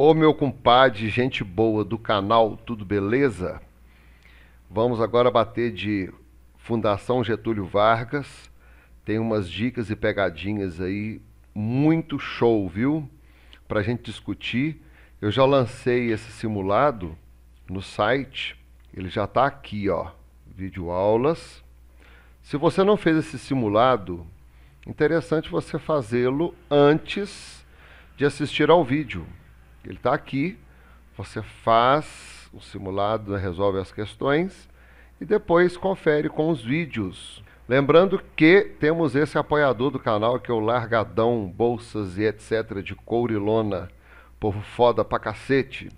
Ô meu compadre, gente boa do canal Tudo Beleza? Vamos agora bater de Fundação Getúlio Vargas. Tem umas dicas e pegadinhas aí muito show, viu? Pra gente discutir. Eu já lancei esse simulado no site. Ele já tá aqui, ó. Vídeo aulas. Se você não fez esse simulado, interessante você fazê-lo antes de assistir ao vídeo ele está aqui, você faz o simulado, resolve as questões e depois confere com os vídeos. Lembrando que temos esse apoiador do canal que é o Largadão Bolsas e etc de couro e lona. Povo foda pra cacete.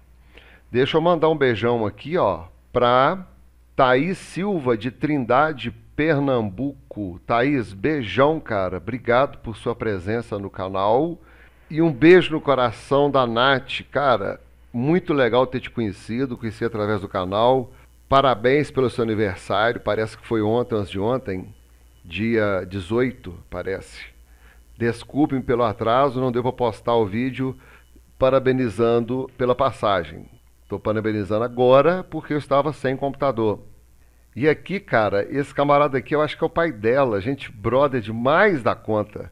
Deixa eu mandar um beijão aqui, ó, pra Thaís Silva de Trindade, Pernambuco. Thaís, beijão, cara. Obrigado por sua presença no canal. E um beijo no coração da Nath, cara. Muito legal ter te conhecido, conheci através do canal. Parabéns pelo seu aniversário. Parece que foi ontem, antes de ontem, dia 18, parece. Desculpem pelo atraso, não deu para postar o vídeo parabenizando pela passagem. Estou parabenizando agora porque eu estava sem computador. E aqui, cara, esse camarada aqui eu acho que é o pai dela, gente brother demais da conta.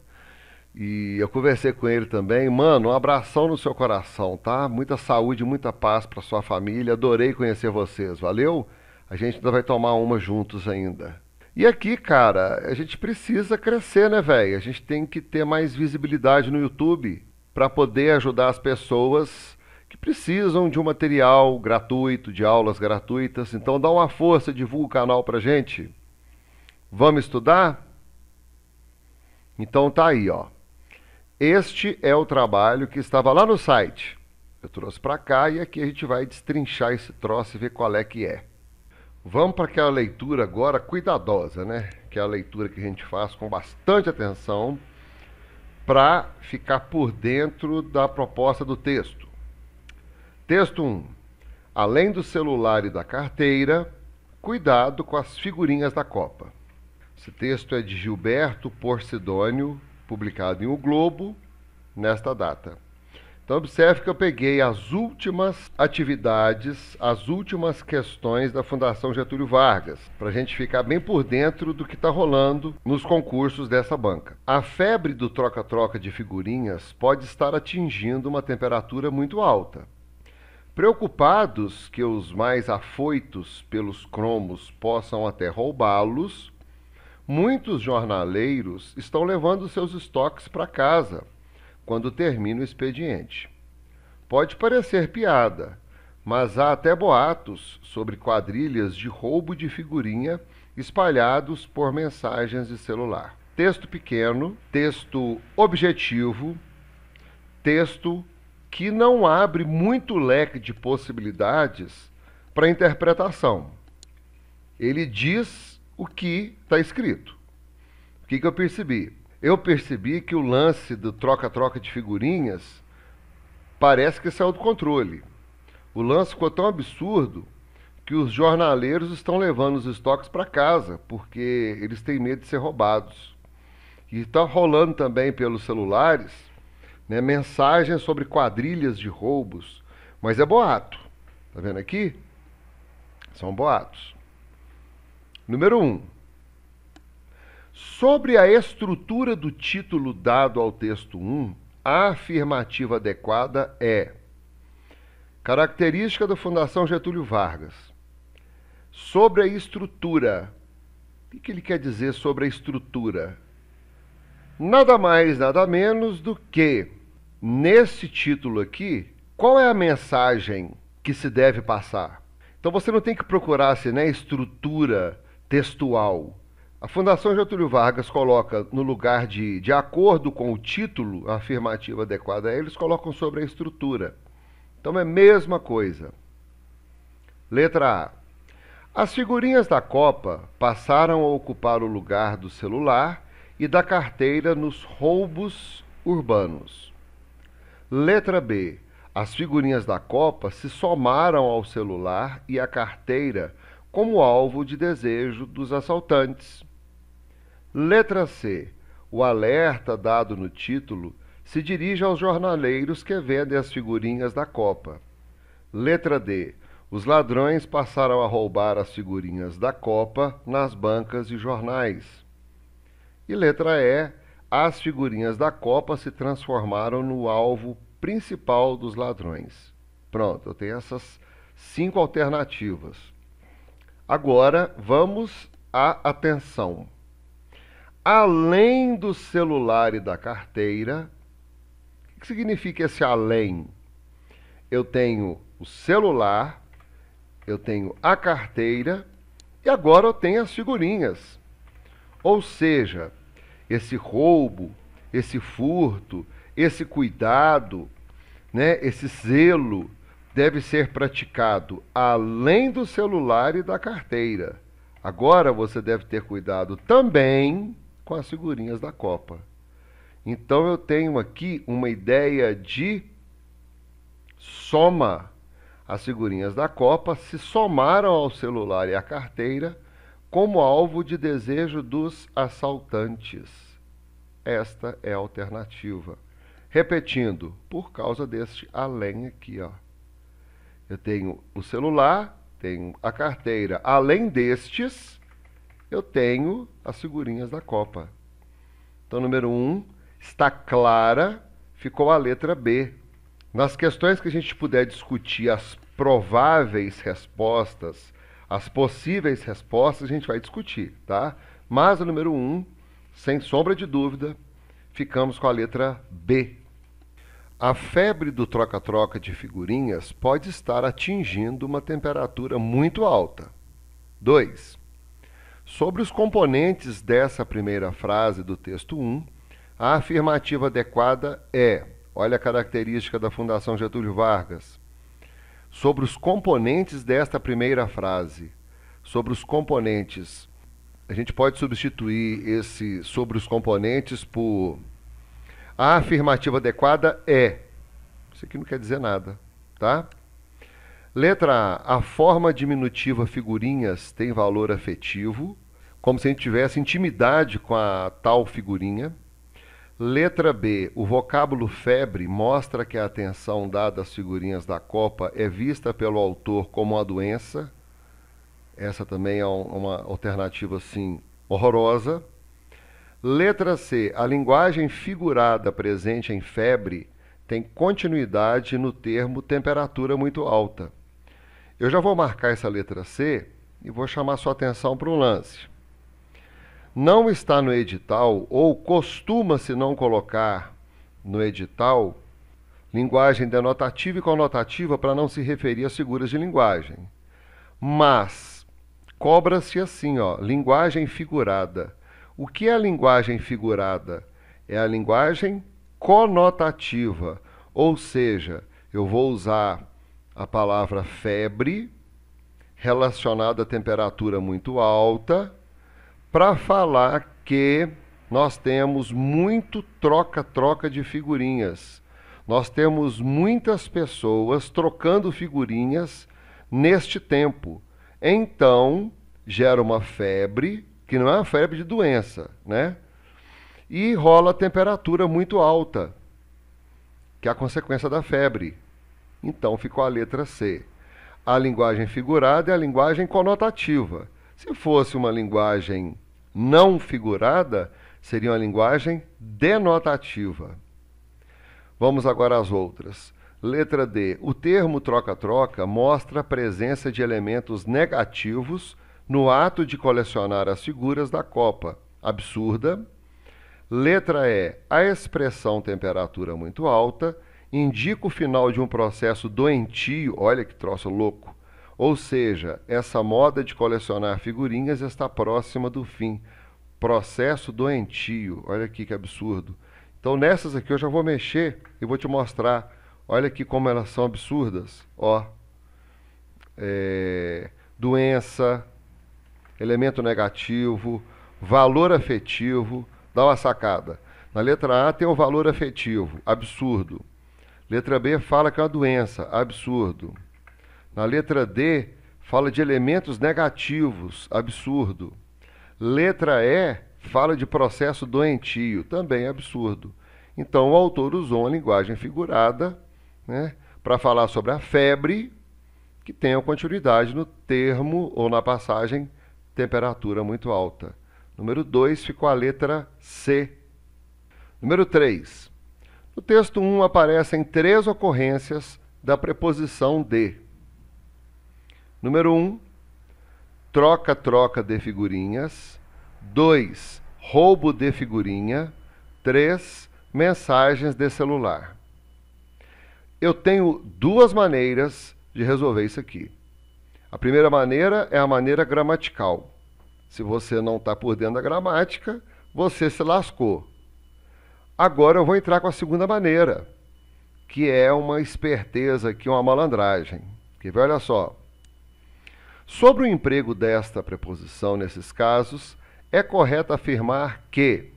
E eu conversei com ele também. Mano, um abração no seu coração, tá? Muita saúde, muita paz para sua família. Adorei conhecer vocês, valeu? A gente ainda vai tomar uma juntos ainda. E aqui, cara, a gente precisa crescer, né, velho? A gente tem que ter mais visibilidade no YouTube para poder ajudar as pessoas que precisam de um material gratuito, de aulas gratuitas. Então dá uma força, divulga o canal pra gente. Vamos estudar? Então tá aí, ó. Este é o trabalho que estava lá no site. Eu trouxe para cá e aqui a gente vai destrinchar esse troço e ver qual é que é. Vamos para aquela leitura agora cuidadosa, né? Que é a leitura que a gente faz com bastante atenção para ficar por dentro da proposta do texto. Texto 1. Além do celular e da carteira, cuidado com as figurinhas da Copa. Esse texto é de Gilberto Porcidônio publicado em O Globo nesta data. Então, observe que eu peguei as últimas atividades, as últimas questões da Fundação Getúlio Vargas, para a gente ficar bem por dentro do que está rolando nos concursos dessa banca. A febre do troca-troca de figurinhas pode estar atingindo uma temperatura muito alta. Preocupados que os mais afoitos pelos cromos possam até roubá-los, Muitos jornaleiros estão levando seus estoques para casa quando termina o expediente. Pode parecer piada, mas há até boatos sobre quadrilhas de roubo de figurinha espalhados por mensagens de celular. Texto pequeno, texto objetivo, texto que não abre muito leque de possibilidades para interpretação. Ele diz o que está escrito. O que, que eu percebi? Eu percebi que o lance do troca-troca de figurinhas parece que saiu do controle. O lance ficou tão absurdo que os jornaleiros estão levando os estoques para casa, porque eles têm medo de ser roubados. E está rolando também pelos celulares né, mensagens sobre quadrilhas de roubos, mas é boato. Tá vendo aqui? São boatos. Número 1. Um, sobre a estrutura do título dado ao texto 1, um, a afirmativa adequada é: Característica da Fundação Getúlio Vargas. Sobre a estrutura. O que ele quer dizer sobre a estrutura? Nada mais, nada menos do que, nesse título aqui, qual é a mensagem que se deve passar? Então você não tem que procurar se assim, né, estrutura textual. A Fundação Getúlio Vargas coloca no lugar de, de acordo com o título, a afirmativa adequada a eles, colocam sobre a estrutura. Então é a mesma coisa. Letra A. As figurinhas da Copa passaram a ocupar o lugar do celular e da carteira nos roubos urbanos. Letra B. As figurinhas da Copa se somaram ao celular e à carteira como alvo de desejo dos assaltantes. Letra C. O alerta dado no título se dirige aos jornaleiros que vendem as figurinhas da Copa. Letra D. Os ladrões passaram a roubar as figurinhas da Copa nas bancas e jornais. E letra E. As figurinhas da Copa se transformaram no alvo principal dos ladrões. Pronto, eu tenho essas cinco alternativas. Agora vamos à atenção. Além do celular e da carteira, o que significa esse além? Eu tenho o celular, eu tenho a carteira e agora eu tenho as figurinhas. Ou seja, esse roubo, esse furto, esse cuidado, né, esse zelo, deve ser praticado além do celular e da carteira. Agora você deve ter cuidado também com as figurinhas da Copa. Então eu tenho aqui uma ideia de soma. As figurinhas da Copa se somaram ao celular e à carteira como alvo de desejo dos assaltantes. Esta é a alternativa. Repetindo, por causa deste além aqui, ó. Eu tenho o celular, tenho a carteira. Além destes, eu tenho as figurinhas da Copa. Então, número 1, um, está clara, ficou a letra B. Nas questões que a gente puder discutir as prováveis respostas, as possíveis respostas, a gente vai discutir, tá? Mas o número 1, um, sem sombra de dúvida, ficamos com a letra B a febre do troca-troca de figurinhas pode estar atingindo uma temperatura muito alta. 2. Sobre os componentes dessa primeira frase do texto 1, a afirmativa adequada é: olha a característica da Fundação Getúlio Vargas. Sobre os componentes desta primeira frase, sobre os componentes, a gente pode substituir esse sobre os componentes por a afirmativa adequada é. Isso aqui não quer dizer nada, tá? Letra A. A forma diminutiva figurinhas tem valor afetivo, como se a gente tivesse intimidade com a tal figurinha. Letra B. O vocábulo febre mostra que a atenção dada às figurinhas da Copa é vista pelo autor como uma doença. Essa também é uma alternativa assim horrorosa. Letra C. A linguagem figurada presente em febre tem continuidade no termo temperatura muito alta. Eu já vou marcar essa letra C e vou chamar sua atenção para um lance. Não está no edital, ou costuma-se não colocar no edital, linguagem denotativa e conotativa para não se referir a figuras de linguagem. Mas cobra-se assim, ó, linguagem figurada o que é a linguagem figurada? É a linguagem conotativa, ou seja, eu vou usar a palavra febre relacionada à temperatura muito alta para falar que nós temos muito troca-troca de figurinhas. Nós temos muitas pessoas trocando figurinhas neste tempo. Então, gera uma febre que não é uma febre de doença, né? E rola temperatura muito alta, que é a consequência da febre. Então ficou a letra C. A linguagem figurada é a linguagem conotativa. Se fosse uma linguagem não figurada, seria uma linguagem denotativa. Vamos agora às outras. Letra D. O termo troca-troca mostra a presença de elementos negativos no ato de colecionar as figuras da copa. Absurda. Letra E. A expressão temperatura muito alta indica o final de um processo doentio, olha que troço louco. Ou seja, essa moda de colecionar figurinhas está próxima do fim. Processo doentio, olha aqui que absurdo. Então nessas aqui eu já vou mexer e vou te mostrar. Olha aqui como elas são absurdas, ó. É, doença, elemento negativo, valor afetivo. Dá uma sacada. Na letra A tem o valor afetivo, absurdo. Letra B fala que é uma doença, absurdo. Na letra D fala de elementos negativos, absurdo. Letra E fala de processo doentio, também absurdo. Então o autor usou uma linguagem figurada né, para falar sobre a febre, que tenha continuidade no termo ou na passagem temperatura muito alta. Número 2 ficou a letra C. Número 3. No texto 1 um aparecem três ocorrências da preposição de. Número 1, um, troca-troca de figurinhas. 2, roubo de figurinha. 3, mensagens de celular. Eu tenho duas maneiras de resolver isso aqui. A primeira maneira é a maneira gramatical. Se você não está por dentro da gramática, você se lascou. Agora eu vou entrar com a segunda maneira, que é uma esperteza, que é uma malandragem. Que olha só. Sobre o emprego desta preposição nesses casos, é correto afirmar que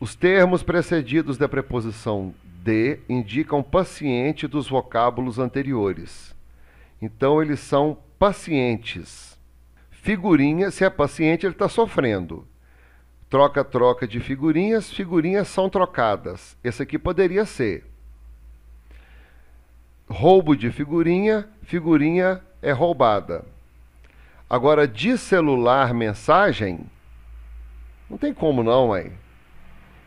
os termos precedidos da preposição de indicam paciente dos vocábulos anteriores. Então eles são pacientes. Figurinha, se é paciente, ele está sofrendo. Troca-troca de figurinhas, figurinhas são trocadas. Esse aqui poderia ser. Roubo de figurinha, figurinha é roubada. Agora, de celular, mensagem, não tem como não, aí.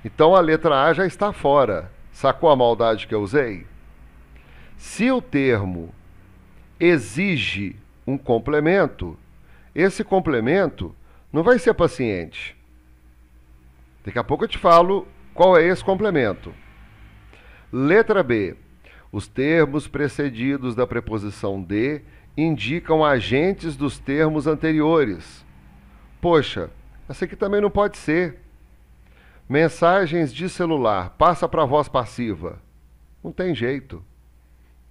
Então a letra A já está fora. Sacou a maldade que eu usei? Se o termo exige um complemento, esse complemento não vai ser paciente. Daqui a pouco eu te falo qual é esse complemento. Letra B. Os termos precedidos da preposição de indicam agentes dos termos anteriores. Poxa, essa aqui também não pode ser. Mensagens de celular, passa para a voz passiva. Não tem jeito.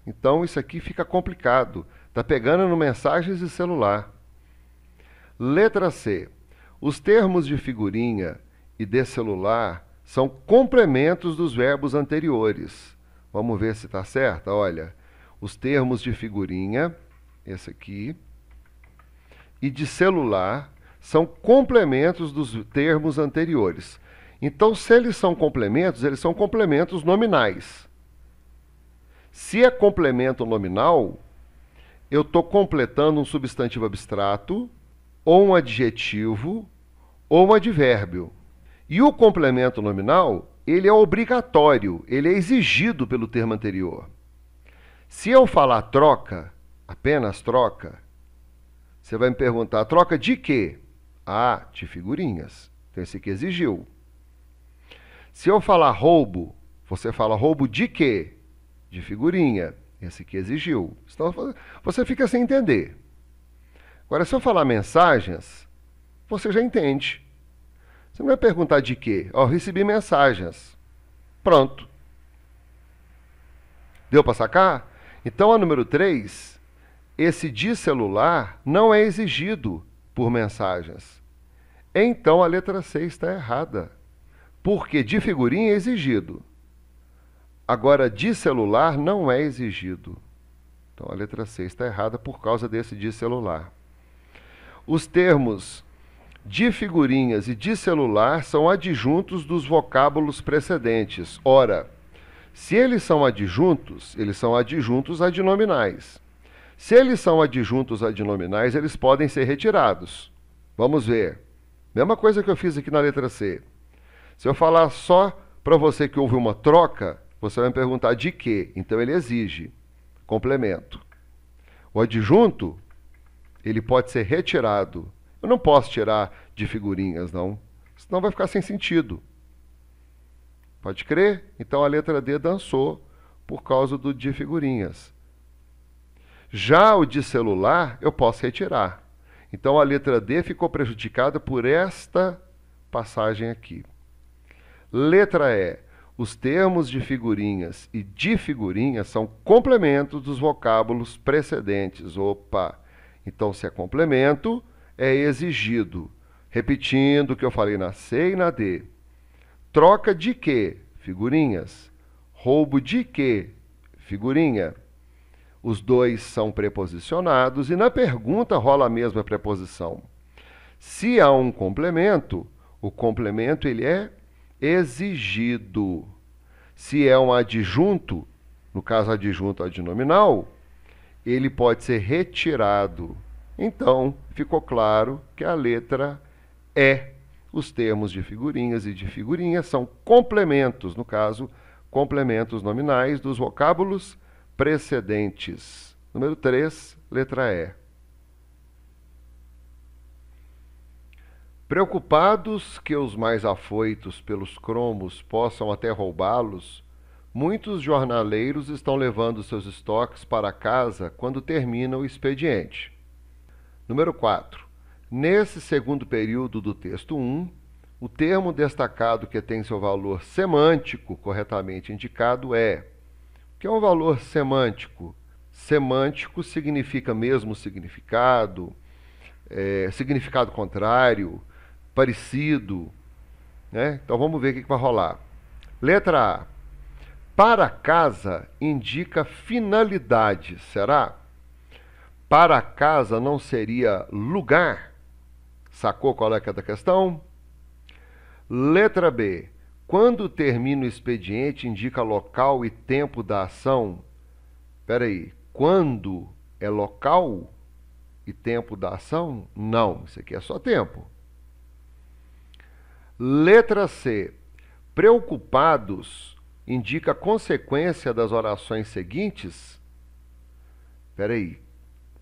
Então isso aqui fica complicado. Está pegando no mensagens e celular. Letra C. Os termos de figurinha e de celular são complementos dos verbos anteriores. Vamos ver se está certo. Olha, os termos de figurinha, esse aqui, e de celular são complementos dos termos anteriores. Então, se eles são complementos, eles são complementos nominais. Se é complemento nominal, eu estou completando um substantivo abstrato, ou um adjetivo, ou um advérbio. E o complemento nominal, ele é obrigatório, ele é exigido pelo termo anterior. Se eu falar troca, apenas troca, você vai me perguntar, troca de quê? Ah, de figurinhas. Então esse que exigiu. Se eu falar roubo, você fala roubo de quê? de figurinha. Esse que exigiu. então você fica sem entender. Agora, se eu falar mensagens, você já entende. Você não vai perguntar de quê? Ó, oh, recebi mensagens. Pronto. Deu para sacar? Então, a número 3, esse de celular não é exigido por mensagens. Então, a letra C está errada. Porque de figurinha é exigido. Agora, de celular não é exigido. Então, a letra C está errada por causa desse de celular. Os termos de figurinhas e de celular são adjuntos dos vocábulos precedentes. Ora, se eles são adjuntos, eles são adjuntos adnominais. Se eles são adjuntos adnominais, eles podem ser retirados. Vamos ver. Mesma coisa que eu fiz aqui na letra C. Se eu falar só para você que houve uma troca, você vai me perguntar de quê? Então ele exige complemento. O adjunto, ele pode ser retirado. Eu não posso tirar de figurinhas, não. Senão vai ficar sem sentido. Pode crer? Então a letra D dançou por causa do de figurinhas. Já o de celular, eu posso retirar. Então a letra D ficou prejudicada por esta passagem aqui. Letra E. Os termos de figurinhas e de figurinhas são complementos dos vocábulos precedentes. Opa! Então, se é complemento, é exigido. Repetindo o que eu falei na C e na D. Troca de quê? Figurinhas. Roubo de quê? Figurinha. Os dois são preposicionados e na pergunta rola a mesma preposição. Se há um complemento, o complemento ele é exigido. Se é um adjunto, no caso adjunto adnominal, ele pode ser retirado. Então, ficou claro que a letra é. Os termos de figurinhas e de figurinhas são complementos, no caso, complementos nominais dos vocábulos precedentes. Número 3, letra E. Preocupados que os mais afoitos pelos cromos possam até roubá-los, muitos jornaleiros estão levando seus estoques para casa quando termina o expediente. Número 4. Nesse segundo período do texto 1, o termo destacado que tem seu valor semântico corretamente indicado é. O que é um valor semântico? Semântico significa mesmo significado, é, significado contrário, parecido. Né? Então vamos ver o que, vai rolar. Letra A. Para casa indica finalidade, será? Para casa não seria lugar? Sacou qual é que é da questão? Letra B. Quando termina o expediente, indica local e tempo da ação. Espera aí. Quando é local e tempo da ação? Não, isso aqui é só tempo. Letra C. Preocupados indica a consequência das orações seguintes? Peraí.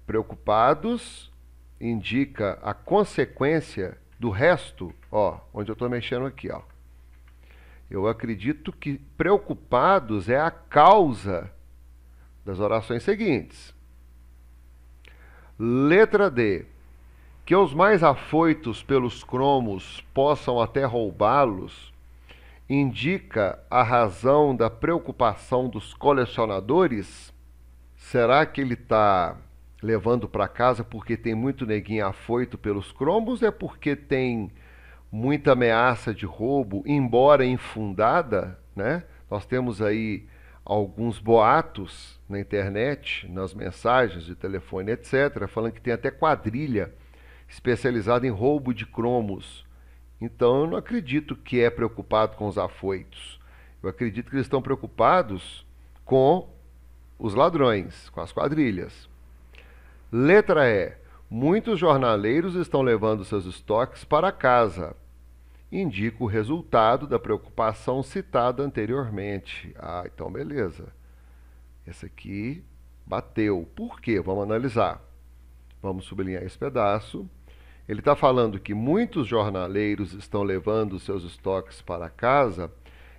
Preocupados indica a consequência do resto, ó, onde eu estou mexendo aqui, ó. Eu acredito que preocupados é a causa das orações seguintes. Letra D que os mais afoitos pelos cromos possam até roubá-los, indica a razão da preocupação dos colecionadores? Será que ele está levando para casa porque tem muito neguinho afoito pelos cromos? É porque tem muita ameaça de roubo, embora infundada, né? Nós temos aí alguns boatos na internet, nas mensagens de telefone, etc., falando que tem até quadrilha especializado em roubo de cromos. Então eu não acredito que é preocupado com os afoitos. Eu acredito que eles estão preocupados com os ladrões, com as quadrilhas. Letra E. Muitos jornaleiros estão levando seus estoques para casa. Indica o resultado da preocupação citada anteriormente. Ah, então beleza. Esse aqui bateu. Por quê? Vamos analisar. Vamos sublinhar esse pedaço. Ele está falando que muitos jornaleiros estão levando seus estoques para casa,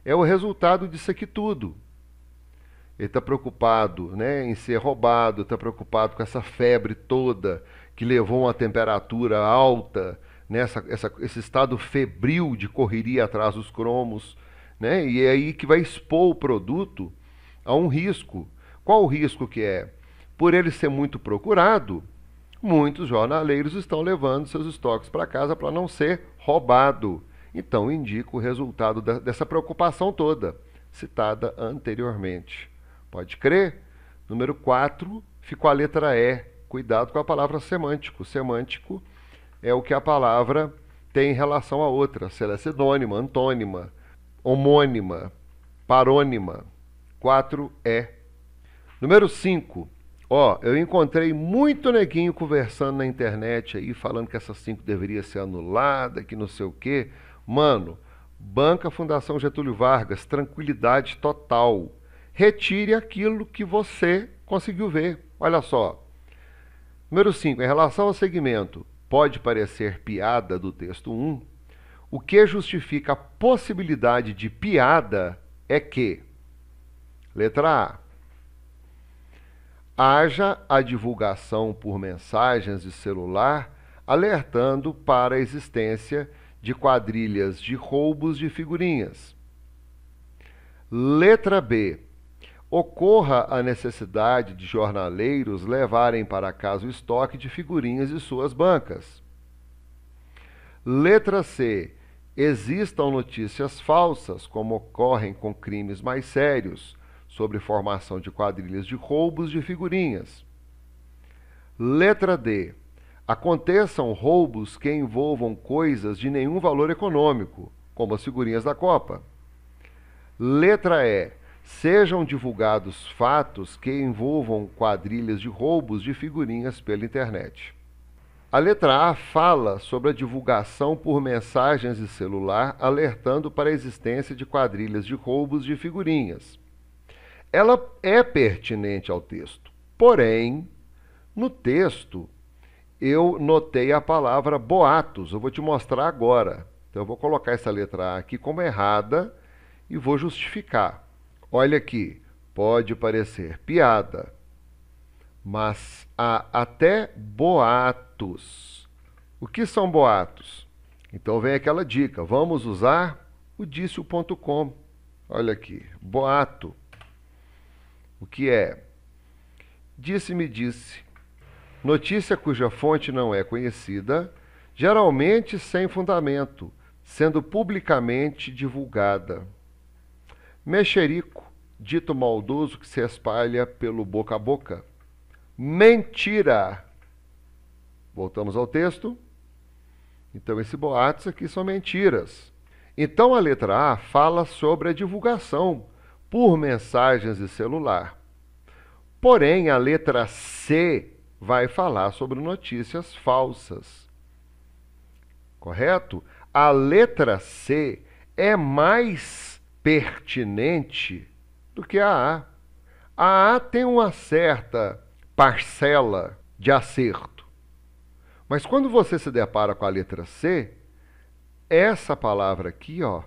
é o resultado disso aqui tudo. Ele está preocupado né, em ser roubado, está preocupado com essa febre toda que levou uma temperatura alta, nessa né, essa, esse estado febril de correria atrás dos cromos. Né, e é aí que vai expor o produto a um risco. Qual o risco que é? Por ele ser muito procurado, muitos jornaleiros estão levando seus estoques para casa para não ser roubado. Então, indica o resultado da, dessa preocupação toda, citada anteriormente. Pode crer? Número 4, ficou a letra E. Cuidado com a palavra semântico. Semântico é o que a palavra tem em relação a outra, se ela é sinônima, antônima, homônima, parônima. 4 é. Número 5. Ó, eu encontrei muito neguinho conversando na internet aí, falando que essas cinco deveria ser anulada, que não sei o quê. Mano, banca Fundação Getúlio Vargas, tranquilidade total. Retire aquilo que você conseguiu ver. Olha só. Número 5. Em relação ao segmento, pode parecer piada do texto 1. Um, o que justifica a possibilidade de piada é que. Letra A haja a divulgação por mensagens de celular alertando para a existência de quadrilhas de roubos de figurinhas. Letra B. Ocorra a necessidade de jornaleiros levarem para casa o estoque de figurinhas de suas bancas. Letra C. Existam notícias falsas, como ocorrem com crimes mais sérios sobre formação de quadrilhas de roubos de figurinhas. Letra D. Aconteçam roubos que envolvam coisas de nenhum valor econômico, como as figurinhas da Copa. Letra E. Sejam divulgados fatos que envolvam quadrilhas de roubos de figurinhas pela internet. A letra A fala sobre a divulgação por mensagens de celular alertando para a existência de quadrilhas de roubos de figurinhas ela é pertinente ao texto. Porém, no texto, eu notei a palavra boatos. Eu vou te mostrar agora. Então, eu vou colocar essa letra A aqui como errada e vou justificar. Olha aqui, pode parecer piada, mas há até boatos. O que são boatos? Então vem aquela dica, vamos usar o dicio.com. Olha aqui, boato o que é disse-me disse. Notícia cuja fonte não é conhecida, geralmente sem fundamento, sendo publicamente divulgada. Mexerico, dito maldoso que se espalha pelo boca a boca. Mentira! Voltamos ao texto. Então, esse boatos aqui são mentiras. Então, a letra A fala sobre a divulgação por mensagens de celular. Porém, a letra C vai falar sobre notícias falsas. Correto? A letra C é mais pertinente do que a A. A A tem uma certa parcela de acerto. Mas quando você se depara com a letra C, essa palavra aqui, ó,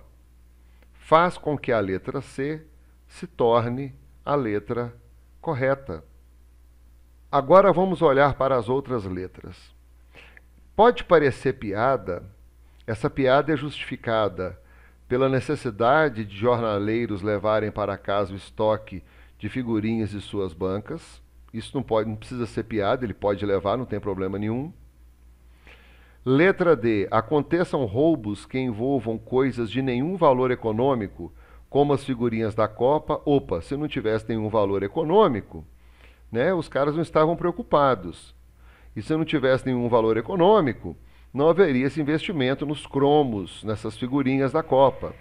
faz com que a letra C se torne a letra correta. Agora vamos olhar para as outras letras. Pode parecer piada, essa piada é justificada pela necessidade de jornaleiros levarem para casa o estoque de figurinhas de suas bancas. Isso não, pode, não precisa ser piada, ele pode levar, não tem problema nenhum. Letra D. Aconteçam roubos que envolvam coisas de nenhum valor econômico como as figurinhas da Copa, opa, se não tivesse nenhum valor econômico, né, os caras não estavam preocupados. E se não tivesse nenhum valor econômico, não haveria esse investimento nos cromos, nessas figurinhas da Copa.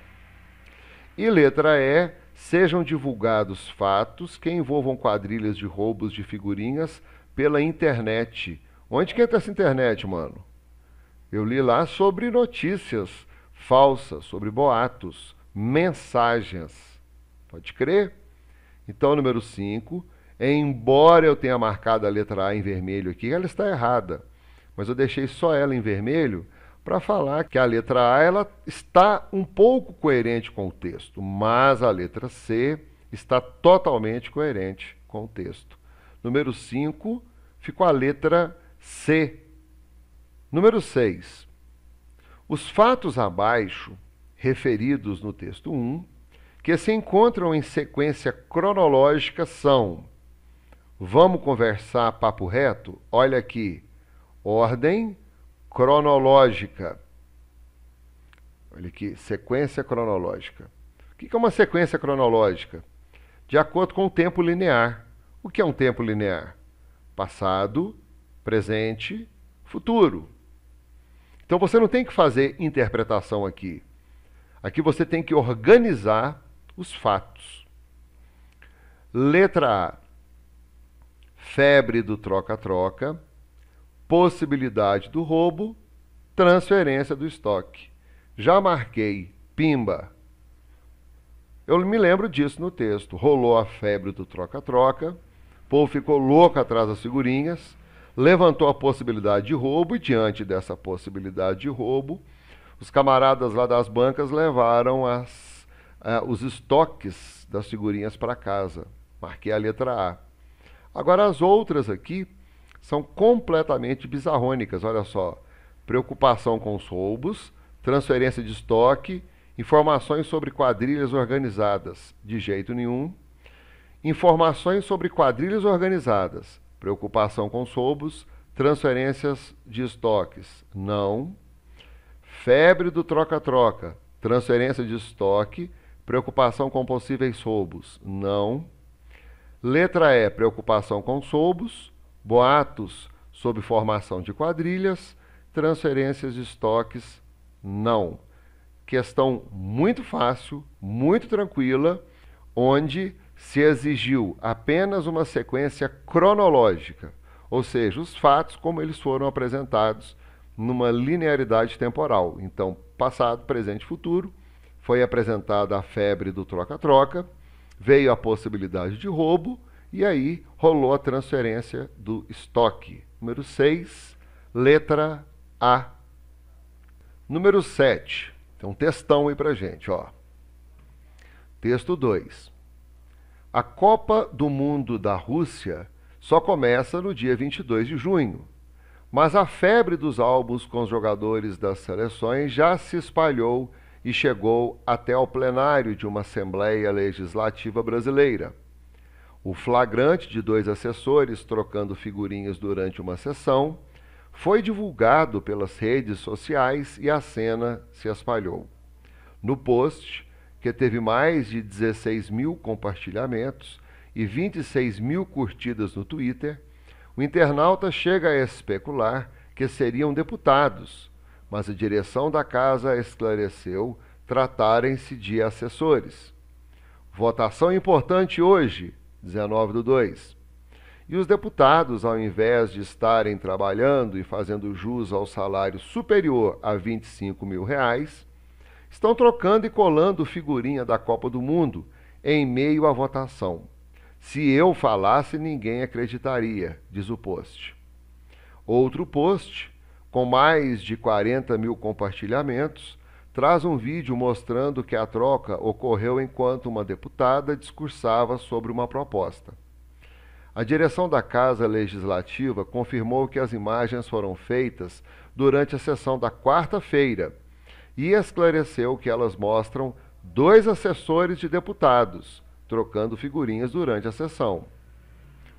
E letra E, sejam divulgados fatos que envolvam quadrilhas de roubos de figurinhas pela internet. Onde que entra essa internet, mano? Eu li lá sobre notícias falsas, sobre boatos mensagens. Pode crer? Então, número 5, embora eu tenha marcado a letra A em vermelho aqui, ela está errada. Mas eu deixei só ela em vermelho para falar que a letra A ela está um pouco coerente com o texto, mas a letra C está totalmente coerente com o texto. Número 5 ficou a letra C. Número 6. Os fatos abaixo referidos no texto 1, que se encontram em sequência cronológica são: Vamos conversar papo reto? Olha aqui. Ordem cronológica. Olha aqui, sequência cronológica. O que é uma sequência cronológica? De acordo com o tempo linear. O que é um tempo linear? Passado, presente, futuro. Então você não tem que fazer interpretação aqui. Aqui você tem que organizar os fatos. Letra A: febre do troca-troca, possibilidade do roubo, transferência do estoque. Já marquei, pimba. Eu me lembro disso no texto. Rolou a febre do troca-troca, o povo ficou louco atrás das figurinhas, levantou a possibilidade de roubo e, diante dessa possibilidade de roubo, os camaradas lá das bancas levaram as, eh, os estoques das figurinhas para casa. Marquei a letra A. Agora, as outras aqui são completamente bizarrônicas. Olha só: preocupação com os roubos, transferência de estoque, informações sobre quadrilhas organizadas. De jeito nenhum. Informações sobre quadrilhas organizadas. Preocupação com os roubos, transferências de estoques. Não febre do troca-troca, transferência de estoque, preocupação com possíveis roubos. Não. Letra E, preocupação com roubos, boatos sob formação de quadrilhas, transferências de estoques. Não. Questão muito fácil, muito tranquila, onde se exigiu apenas uma sequência cronológica, ou seja, os fatos como eles foram apresentados numa linearidade temporal. Então, passado, presente e futuro, foi apresentada a febre do troca-troca, veio a possibilidade de roubo e aí rolou a transferência do estoque. Número 6, letra A. Número 7. Tem então, um textão aí pra gente, ó. Texto 2. A Copa do Mundo da Rússia só começa no dia 22 de junho mas a febre dos álbuns com os jogadores das seleções já se espalhou e chegou até ao plenário de uma Assembleia Legislativa brasileira. O flagrante de dois assessores trocando figurinhas durante uma sessão foi divulgado pelas redes sociais e a cena se espalhou. No post, que teve mais de 16 mil compartilhamentos e 26 mil curtidas no Twitter, o internauta chega a especular que seriam deputados, mas a direção da casa esclareceu tratarem-se de assessores. Votação importante hoje, 19 do 2. E os deputados, ao invés de estarem trabalhando e fazendo jus ao salário superior a 25 mil reais, estão trocando e colando figurinha da Copa do Mundo em meio à votação. Se eu falasse, ninguém acreditaria, diz o post. Outro post, com mais de 40 mil compartilhamentos, traz um vídeo mostrando que a troca ocorreu enquanto uma deputada discursava sobre uma proposta. A direção da Casa Legislativa confirmou que as imagens foram feitas durante a sessão da quarta-feira e esclareceu que elas mostram dois assessores de deputados trocando figurinhas durante a sessão.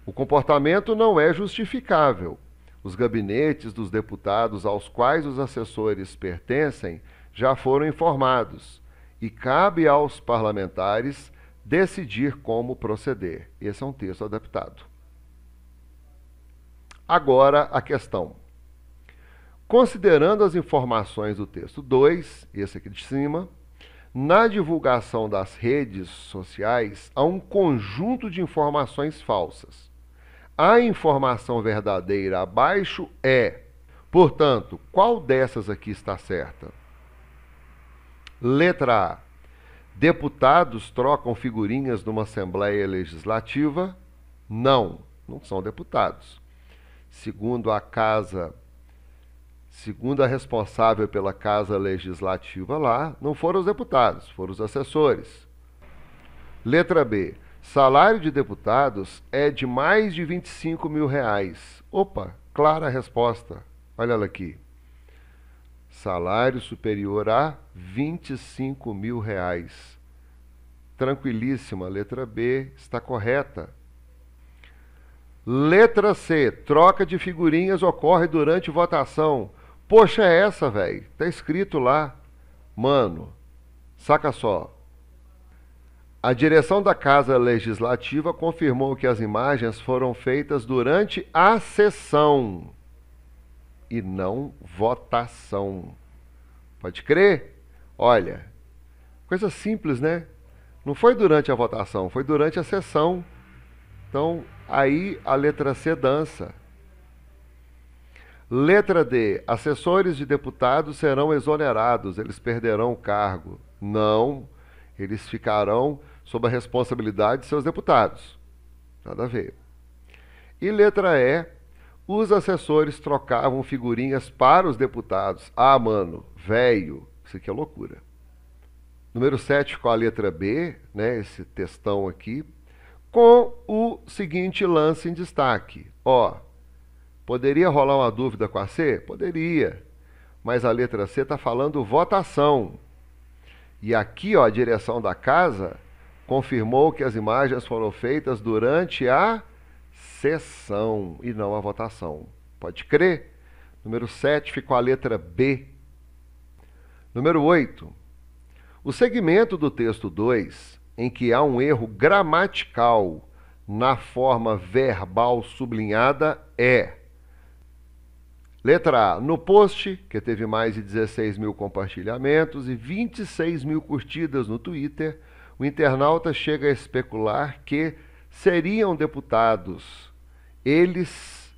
O comportamento não é justificável. Os gabinetes dos deputados aos quais os assessores pertencem já foram informados e cabe aos parlamentares decidir como proceder. Esse é um texto adaptado. Agora a questão. Considerando as informações do texto 2, esse aqui de cima, na divulgação das redes sociais, há um conjunto de informações falsas. A informação verdadeira abaixo é, portanto, qual dessas aqui está certa? Letra A. Deputados trocam figurinhas numa Assembleia Legislativa? Não, não são deputados. Segundo a Casa Segundo a responsável pela Casa Legislativa lá, não foram os deputados, foram os assessores. Letra B. Salário de deputados é de mais de 25 mil reais. Opa, clara a resposta. Olha ela aqui. Salário superior a 25 mil reais. Tranquilíssima, letra B está correta. Letra C. Troca de figurinhas ocorre durante votação. Poxa, é essa, velho? Tá escrito lá. Mano, saca só. A direção da Casa Legislativa confirmou que as imagens foram feitas durante a sessão e não votação. Pode crer? Olha, coisa simples, né? Não foi durante a votação, foi durante a sessão. Então, aí a letra C dança. Letra D. Assessores de deputados serão exonerados, eles perderão o cargo. Não, eles ficarão sob a responsabilidade de seus deputados. Nada a ver. E letra E. Os assessores trocavam figurinhas para os deputados. Ah, mano, velho, isso aqui é loucura. Número 7 com a letra B, né, esse textão aqui, com o seguinte lance em destaque. Ó, Poderia rolar uma dúvida com a C? Poderia. Mas a letra C está falando votação. E aqui, ó, a direção da casa confirmou que as imagens foram feitas durante a sessão e não a votação. Pode crer? Número 7 ficou a letra B. Número 8. O segmento do texto 2, em que há um erro gramatical na forma verbal sublinhada, é Letra A, no post, que teve mais de 16 mil compartilhamentos e 26 mil curtidas no Twitter, o internauta chega a especular que seriam deputados. Eles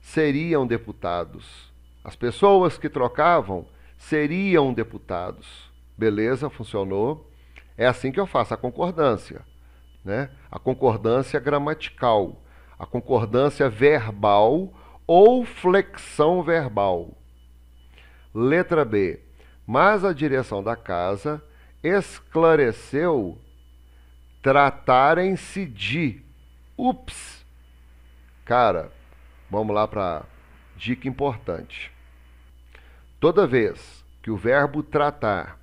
seriam deputados. As pessoas que trocavam seriam deputados. Beleza, funcionou. É assim que eu faço a concordância. Né? A concordância gramatical, a concordância verbal ou flexão verbal. Letra B. Mas a direção da casa esclareceu tratarem-se de. Ups! Cara, vamos lá para dica importante. Toda vez que o verbo tratar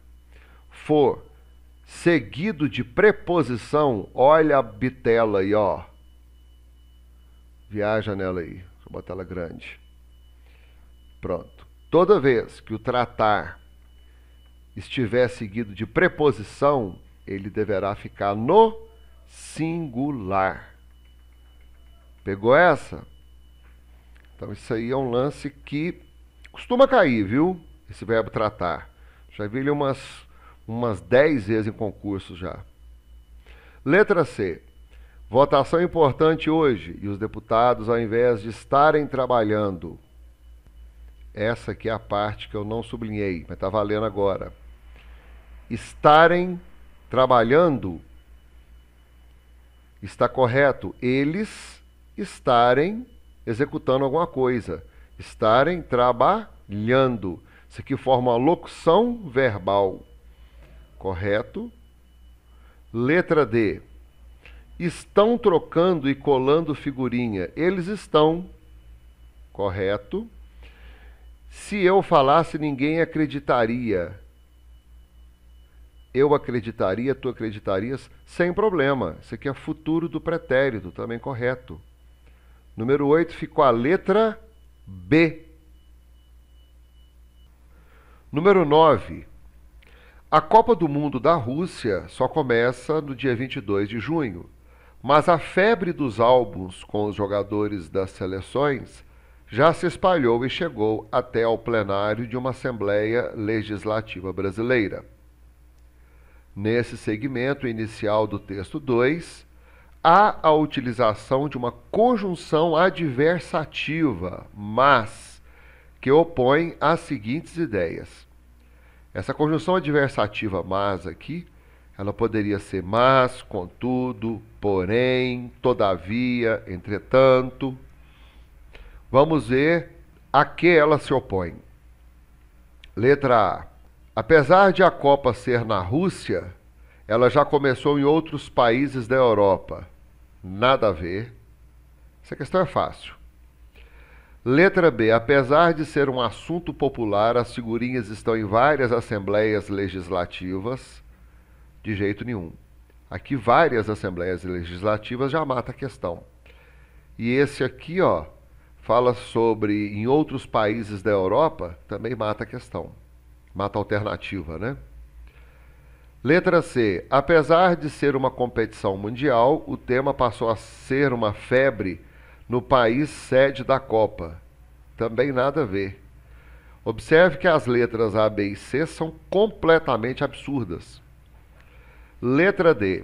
for seguido de preposição, olha a bitela aí, ó. Viaja nela aí uma tela grande. Pronto. Toda vez que o tratar estiver seguido de preposição, ele deverá ficar no singular. Pegou essa? Então isso aí é um lance que costuma cair, viu? Esse verbo tratar. Já vi ele umas umas 10 vezes em concurso já. Letra C. Votação importante hoje e os deputados, ao invés de estarem trabalhando, essa aqui é a parte que eu não sublinhei, mas está valendo agora. Estarem trabalhando está correto. Eles estarem executando alguma coisa, estarem trabalhando. Isso aqui forma uma locução verbal. Correto? Letra D estão trocando e colando figurinha. Eles estão, correto? Se eu falasse, ninguém acreditaria. Eu acreditaria, tu acreditarias, sem problema. Isso aqui é futuro do pretérito, também correto. Número 8 ficou a letra B. Número 9. A Copa do Mundo da Rússia só começa no dia 22 de junho. Mas a febre dos álbuns com os jogadores das seleções já se espalhou e chegou até ao plenário de uma Assembleia Legislativa Brasileira. Nesse segmento inicial do texto 2, há a utilização de uma conjunção adversativa, mas, que opõe as seguintes ideias. Essa conjunção adversativa mas aqui ela poderia ser mas, contudo, porém, todavia, entretanto. Vamos ver a que ela se opõe. Letra A. Apesar de a Copa ser na Rússia, ela já começou em outros países da Europa. Nada a ver. Essa questão é fácil. Letra B. Apesar de ser um assunto popular, as figurinhas estão em várias assembleias legislativas. De jeito nenhum. Aqui várias assembleias legislativas já mata a questão. E esse aqui, ó, fala sobre em outros países da Europa, também mata a questão. Mata a alternativa, né? Letra C. Apesar de ser uma competição mundial, o tema passou a ser uma febre no país sede da Copa. Também nada a ver. Observe que as letras A, B e C são completamente absurdas. Letra D.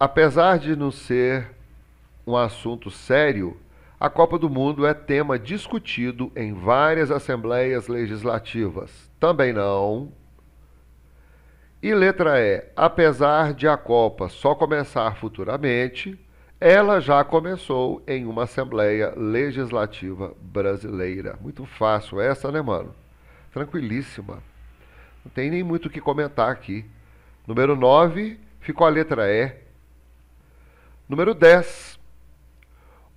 Apesar de não ser um assunto sério, a Copa do Mundo é tema discutido em várias assembleias legislativas. Também não. E letra E. Apesar de a Copa só começar futuramente, ela já começou em uma Assembleia Legislativa Brasileira. Muito fácil essa, né, mano? Tranquilíssima. Não tem nem muito o que comentar aqui. Número 9 ficou a letra E. Número 10.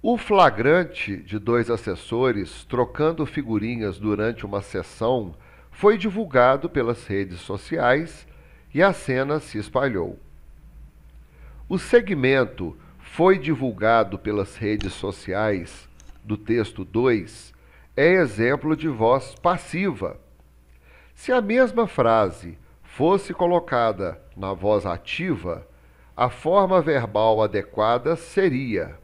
O flagrante de dois assessores trocando figurinhas durante uma sessão foi divulgado pelas redes sociais e a cena se espalhou. O segmento foi divulgado pelas redes sociais do texto 2 é exemplo de voz passiva. Se a mesma frase fosse colocada na voz ativa, a forma verbal adequada seria.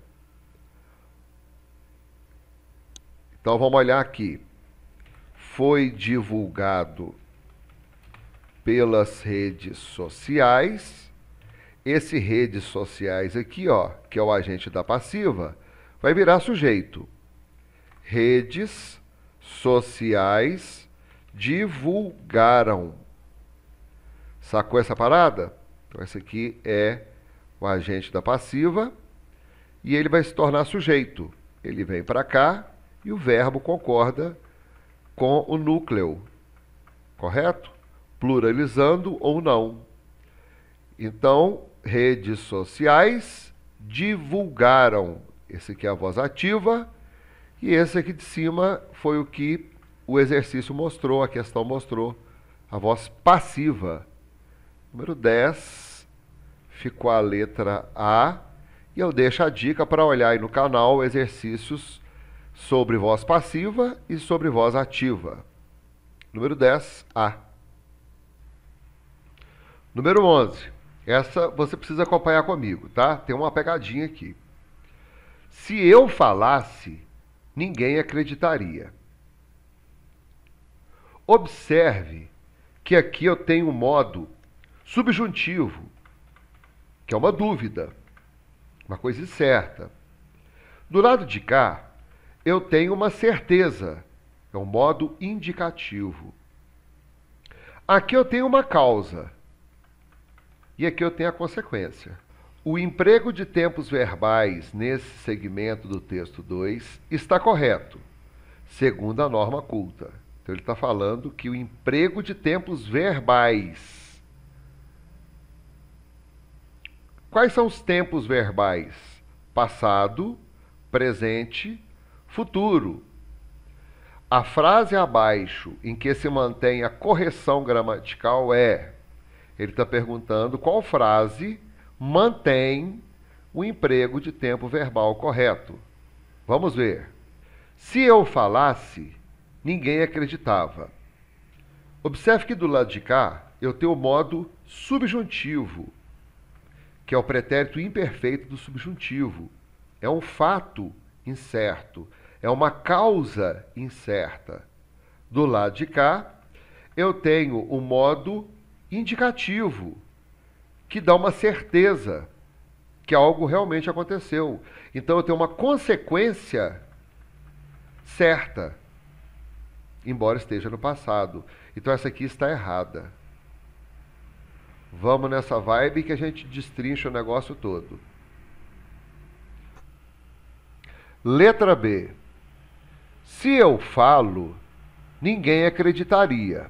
Então vamos olhar aqui. Foi divulgado pelas redes sociais. Esse redes sociais aqui, ó, que é o agente da passiva, vai virar sujeito. Redes sociais divulgaram Sacou essa parada? Então, esse aqui é o agente da passiva e ele vai se tornar sujeito. Ele vem para cá e o verbo concorda com o núcleo, correto? Pluralizando ou não. Então, redes sociais divulgaram. Esse aqui é a voz ativa e esse aqui de cima foi o que o exercício mostrou, a questão mostrou, a voz passiva. Número 10 ficou a letra A. E eu deixo a dica para olhar aí no canal exercícios sobre voz passiva e sobre voz ativa. Número 10, A. Número 11. Essa você precisa acompanhar comigo, tá? Tem uma pegadinha aqui. Se eu falasse, ninguém acreditaria. Observe que aqui eu tenho o modo Subjuntivo, que é uma dúvida, uma coisa incerta. Do lado de cá, eu tenho uma certeza, é um modo indicativo. Aqui eu tenho uma causa e aqui eu tenho a consequência. O emprego de tempos verbais nesse segmento do texto 2 está correto, segundo a norma culta. Então ele está falando que o emprego de tempos verbais Quais são os tempos verbais? Passado, presente, futuro. A frase abaixo em que se mantém a correção gramatical é: ele está perguntando qual frase mantém o emprego de tempo verbal correto. Vamos ver. Se eu falasse, ninguém acreditava. Observe que do lado de cá eu tenho o modo subjuntivo que é o pretérito imperfeito do subjuntivo. É um fato incerto, é uma causa incerta. Do lado de cá, eu tenho o um modo indicativo, que dá uma certeza que algo realmente aconteceu. Então eu tenho uma consequência certa, embora esteja no passado. Então essa aqui está errada. Vamos nessa vibe que a gente destrincha o negócio todo. Letra B. Se eu falo, ninguém acreditaria.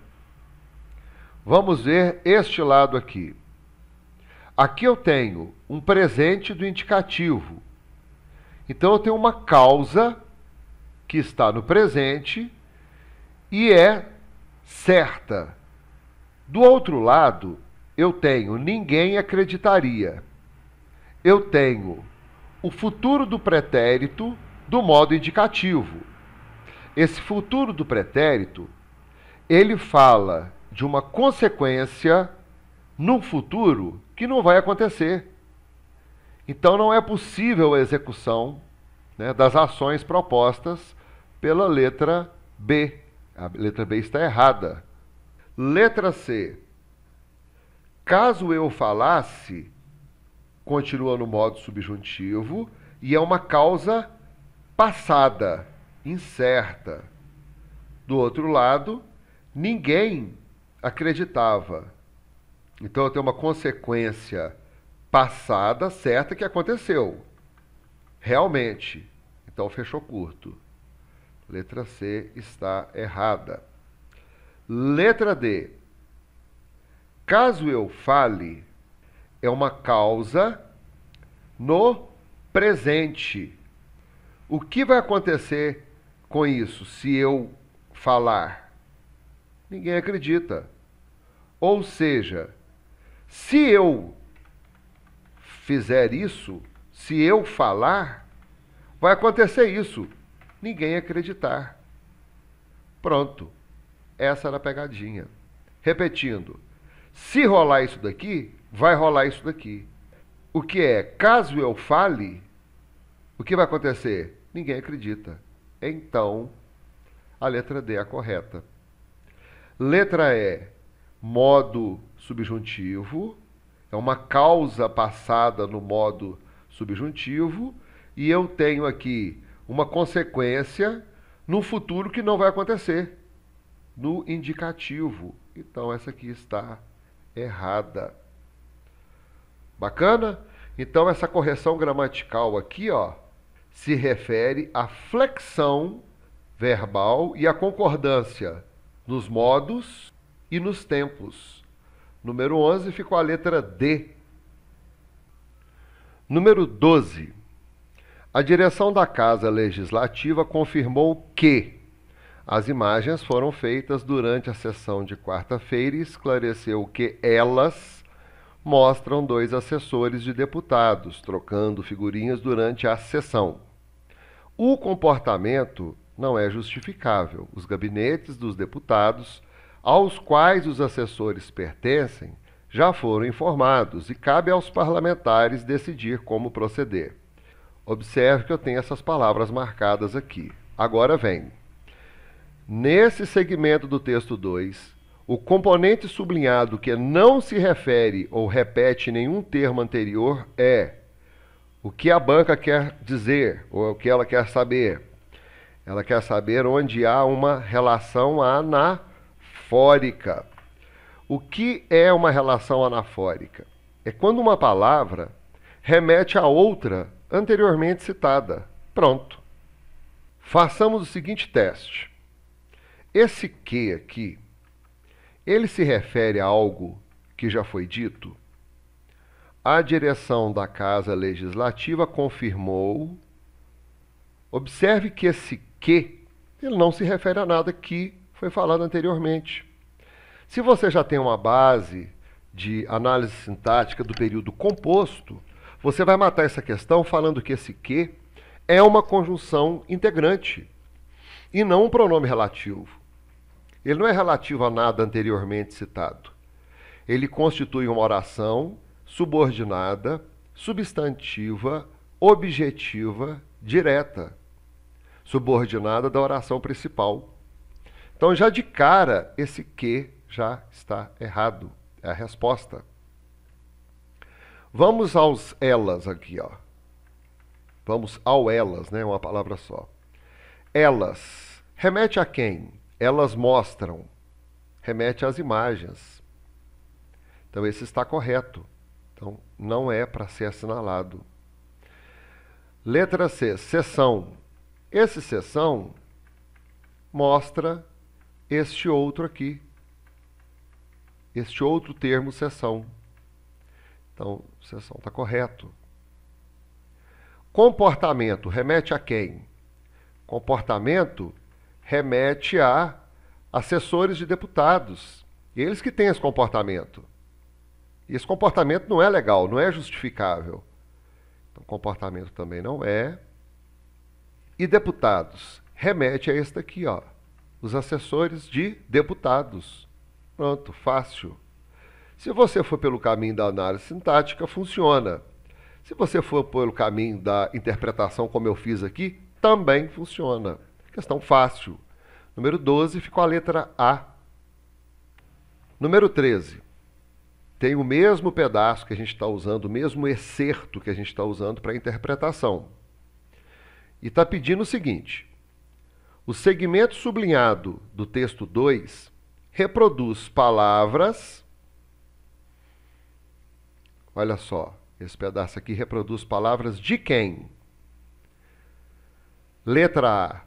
Vamos ver este lado aqui. Aqui eu tenho um presente do indicativo. Então eu tenho uma causa que está no presente e é certa. Do outro lado, eu tenho ninguém acreditaria. Eu tenho o futuro do pretérito do modo indicativo. Esse futuro do pretérito, ele fala de uma consequência num futuro que não vai acontecer. Então não é possível a execução né, das ações propostas pela letra B. A letra B está errada. Letra C. Caso eu falasse, continua no modo subjuntivo e é uma causa passada, incerta. Do outro lado, ninguém acreditava. Então eu tenho uma consequência passada certa que aconteceu. Realmente. Então fechou curto. Letra C está errada. Letra D. Caso eu fale, é uma causa no presente. O que vai acontecer com isso se eu falar? Ninguém acredita. Ou seja, se eu fizer isso, se eu falar, vai acontecer isso. Ninguém acreditar. Pronto. Essa era a pegadinha. Repetindo. Se rolar isso daqui, vai rolar isso daqui. O que é, caso eu fale, o que vai acontecer? Ninguém acredita. Então, a letra D é a correta. Letra E, modo subjuntivo, é uma causa passada no modo subjuntivo, e eu tenho aqui uma consequência no futuro que não vai acontecer, no indicativo. Então, essa aqui está errada. Bacana? Então essa correção gramatical aqui, ó, se refere à flexão verbal e à concordância nos modos e nos tempos. Número 11 ficou a letra D. Número 12. A direção da Casa Legislativa confirmou que as imagens foram feitas durante a sessão de quarta-feira e esclareceu que elas mostram dois assessores de deputados trocando figurinhas durante a sessão. O comportamento não é justificável. Os gabinetes dos deputados, aos quais os assessores pertencem, já foram informados e cabe aos parlamentares decidir como proceder. Observe que eu tenho essas palavras marcadas aqui. Agora vem. Nesse segmento do texto 2, o componente sublinhado que não se refere ou repete nenhum termo anterior é o que a banca quer dizer ou o que ela quer saber. Ela quer saber onde há uma relação anafórica. O que é uma relação anafórica? É quando uma palavra remete a outra anteriormente citada. Pronto. Façamos o seguinte teste. Esse que aqui, ele se refere a algo que já foi dito? A direção da Casa Legislativa confirmou. Observe que esse que, ele não se refere a nada que foi falado anteriormente. Se você já tem uma base de análise sintática do período composto, você vai matar essa questão falando que esse que é uma conjunção integrante e não um pronome relativo. Ele não é relativo a nada anteriormente citado. Ele constitui uma oração subordinada, substantiva, objetiva, direta, subordinada da oração principal. Então, já de cara, esse que já está errado. É a resposta. Vamos aos elas aqui, ó. Vamos ao elas, né? Uma palavra só. Elas. Remete a quem? elas mostram, remete às imagens. Então, esse está correto. Então, não é para ser assinalado. Letra C, sessão. Esse sessão mostra este outro aqui, este outro termo sessão. Então, sessão está correto. Comportamento remete a quem? Comportamento remete a assessores de deputados. Eles que têm esse comportamento. E esse comportamento não é legal, não é justificável. Então, comportamento também não é. E deputados? Remete a esta aqui, ó. Os assessores de deputados. Pronto, fácil. Se você for pelo caminho da análise sintática, funciona. Se você for pelo caminho da interpretação, como eu fiz aqui, também funciona. Questão fácil. Número 12 ficou a letra A. Número 13. Tem o mesmo pedaço que a gente está usando, o mesmo excerto que a gente está usando para a interpretação. E está pedindo o seguinte: o segmento sublinhado do texto 2 reproduz palavras. Olha só, esse pedaço aqui reproduz palavras de quem? Letra A,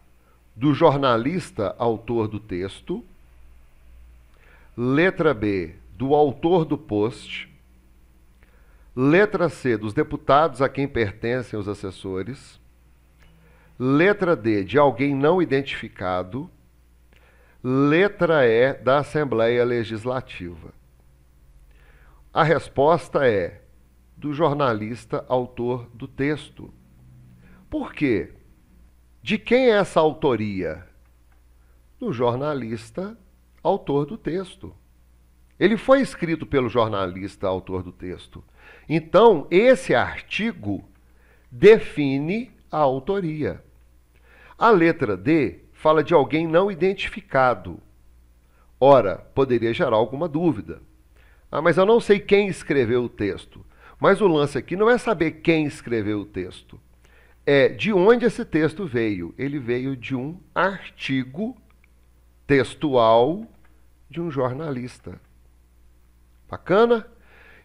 do jornalista autor do texto, letra B, do autor do post, letra C, dos deputados a quem pertencem os assessores, letra D, de alguém não identificado, letra E, da Assembleia Legislativa. A resposta é do jornalista autor do texto. Por quê? De quem é essa autoria? Do jornalista autor do texto. Ele foi escrito pelo jornalista autor do texto. Então, esse artigo define a autoria. A letra D fala de alguém não identificado. Ora, poderia gerar alguma dúvida. Ah, mas eu não sei quem escreveu o texto. Mas o lance aqui não é saber quem escreveu o texto é de onde esse texto veio? Ele veio de um artigo textual de um jornalista. Bacana?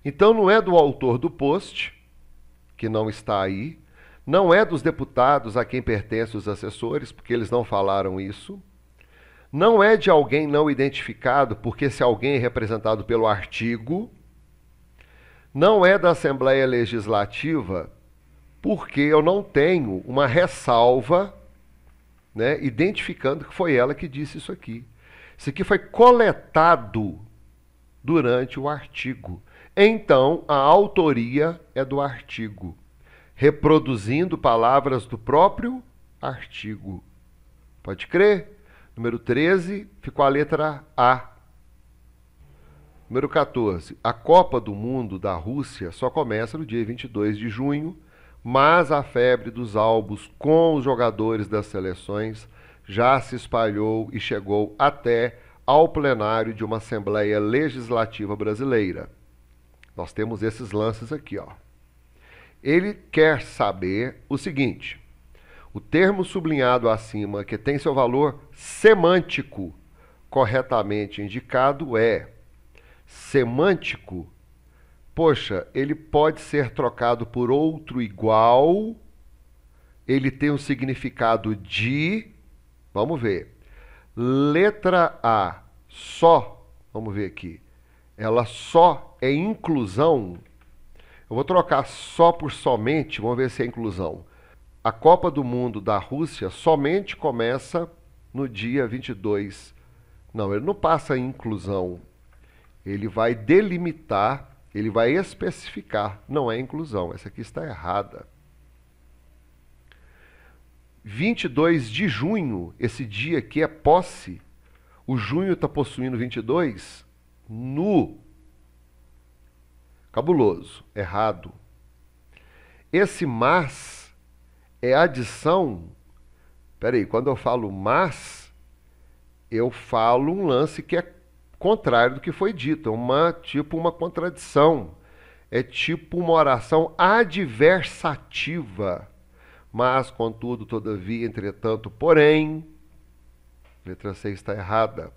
Então não é do autor do post, que não está aí, não é dos deputados a quem pertencem os assessores, porque eles não falaram isso. Não é de alguém não identificado, porque se alguém é representado pelo artigo. Não é da Assembleia Legislativa, porque eu não tenho uma ressalva né, identificando que foi ela que disse isso aqui. Isso aqui foi coletado durante o artigo. Então, a autoria é do artigo, reproduzindo palavras do próprio artigo. Pode crer? Número 13 ficou a letra A. Número 14. A Copa do Mundo da Rússia só começa no dia 22 de junho mas a febre dos albos com os jogadores das seleções já se espalhou e chegou até ao plenário de uma Assembleia Legislativa brasileira. Nós temos esses lances aqui, ó. Ele quer saber o seguinte: o termo sublinhado acima, que tem seu valor semântico corretamente indicado, é semântico poxa, ele pode ser trocado por outro igual, ele tem um significado de. Vamos ver. Letra A, só. Vamos ver aqui. Ela só é inclusão. Eu vou trocar só por somente, vamos ver se é inclusão. A Copa do Mundo da Rússia somente começa no dia 22. Não, ele não passa em inclusão. Ele vai delimitar ele vai especificar, não é inclusão, essa aqui está errada. 22 de junho, esse dia que é posse, o junho está possuindo 22, nu. Cabuloso, errado. Esse mas é adição. Peraí, quando eu falo mas, eu falo um lance que é contrário do que foi dito, é uma tipo uma contradição, é tipo uma oração adversativa. Mas, contudo, todavia, entretanto, porém, letra C está errada.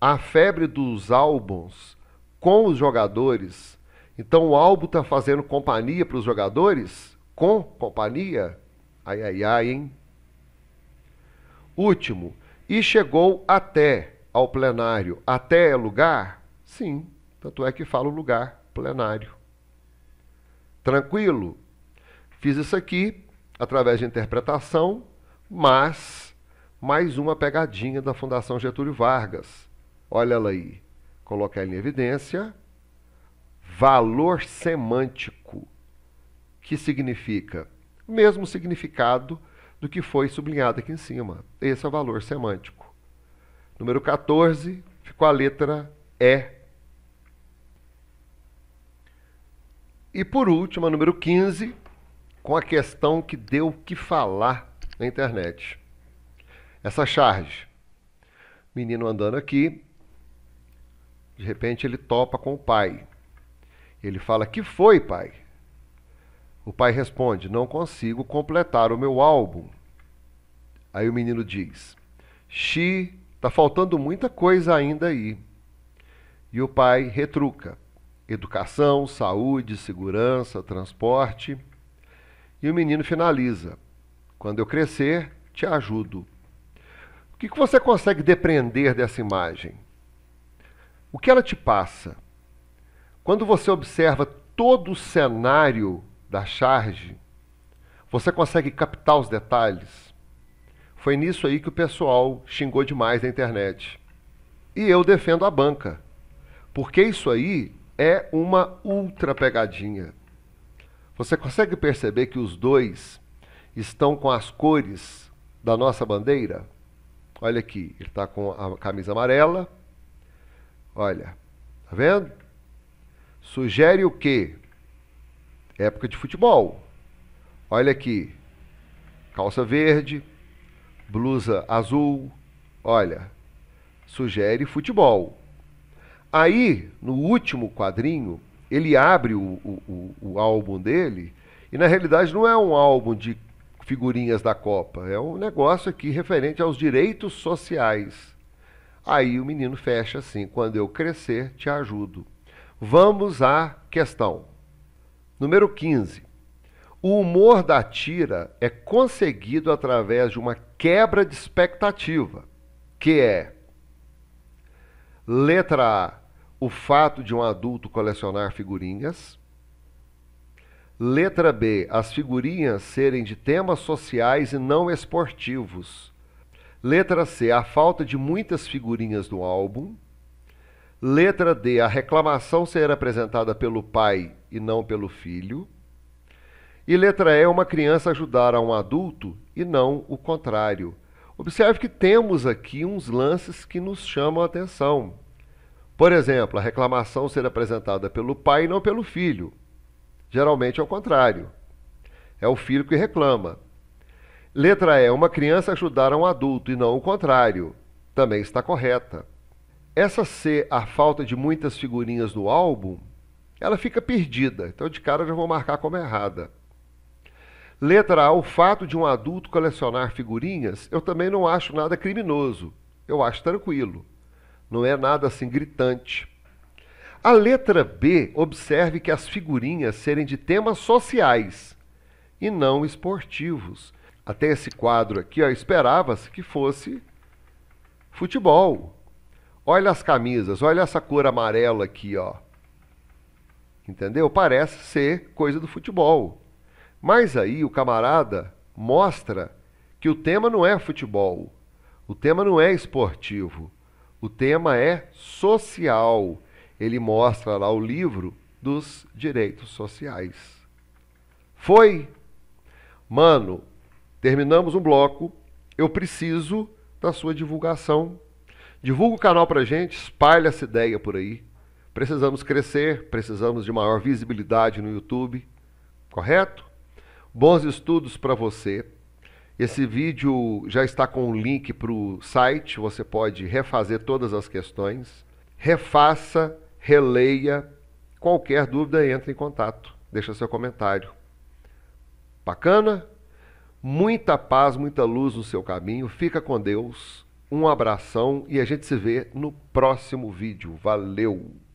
A febre dos álbuns com os jogadores. Então, o álbum está fazendo companhia para os jogadores? Com companhia? Ai, ai, ai, hein? Último. E chegou até ao plenário até é lugar? Sim, tanto é que falo lugar, plenário. Tranquilo? Fiz isso aqui através de interpretação, mas mais uma pegadinha da Fundação Getúlio Vargas. Olha ela aí. Coloca ela em evidência. Valor semântico, que significa o mesmo significado do que foi sublinhado aqui em cima. Esse é o valor semântico. Número 14 ficou a letra E. E por último, a número 15, com a questão que deu o que falar na internet. Essa charge. Menino andando aqui, de repente ele topa com o pai. Ele fala: Que foi, pai? O pai responde: Não consigo completar o meu álbum. Aí o menino diz: She Está faltando muita coisa ainda aí. E o pai retruca: educação, saúde, segurança, transporte. E o menino finaliza: quando eu crescer, te ajudo. O que, que você consegue depreender dessa imagem? O que ela te passa? Quando você observa todo o cenário da charge, você consegue captar os detalhes? Foi nisso aí que o pessoal xingou demais na internet. E eu defendo a banca, porque isso aí é uma ultra pegadinha. Você consegue perceber que os dois estão com as cores da nossa bandeira? Olha aqui, ele está com a camisa amarela. Olha, tá vendo? Sugere o quê? Época de futebol. Olha aqui, calça verde, blusa azul. Olha, sugere futebol. Aí, no último quadrinho, ele abre o, o, o, álbum dele, e na realidade não é um álbum de figurinhas da Copa, é um negócio aqui referente aos direitos sociais. Aí o menino fecha assim: quando eu crescer, te ajudo. Vamos à questão. Número 15. O humor da tira é conseguido através de uma quebra de expectativa, que é letra A, o fato de um adulto colecionar figurinhas. Letra B, as figurinhas serem de temas sociais e não esportivos. Letra C, a falta de muitas figurinhas no álbum. Letra D, a reclamação ser apresentada pelo pai e não pelo filho. E letra E é uma criança ajudar a um adulto e não o contrário. Observe que temos aqui uns lances que nos chamam a atenção. Por exemplo, a reclamação ser apresentada pelo pai e não pelo filho. Geralmente é o contrário. É o filho que reclama. Letra E, é uma criança ajudar a um adulto e não o contrário. Também está correta. Essa C, a falta de muitas figurinhas no álbum, ela fica perdida. Então, de cara, eu já vou marcar como errada. Letra A, o fato de um adulto colecionar figurinhas, eu também não acho nada criminoso. Eu acho tranquilo. Não é nada assim gritante. A letra B, observe que as figurinhas serem de temas sociais e não esportivos. Até esse quadro aqui, esperava-se que fosse futebol. Olha as camisas, olha essa cor amarela aqui, ó. Entendeu? Parece ser coisa do futebol. Mas aí o camarada mostra que o tema não é futebol, o tema não é esportivo, o tema é social. Ele mostra lá o livro dos direitos sociais. Foi? Mano, terminamos um bloco. Eu preciso da sua divulgação. Divulga o canal pra gente, espalha essa ideia por aí. Precisamos crescer, precisamos de maior visibilidade no YouTube, correto? Bons estudos para você. Esse vídeo já está com o link para o site, você pode refazer todas as questões. Refaça, releia. Qualquer dúvida, entre em contato. Deixa seu comentário. Bacana? Muita paz, muita luz no seu caminho. Fica com Deus. Um abração e a gente se vê no próximo vídeo. Valeu!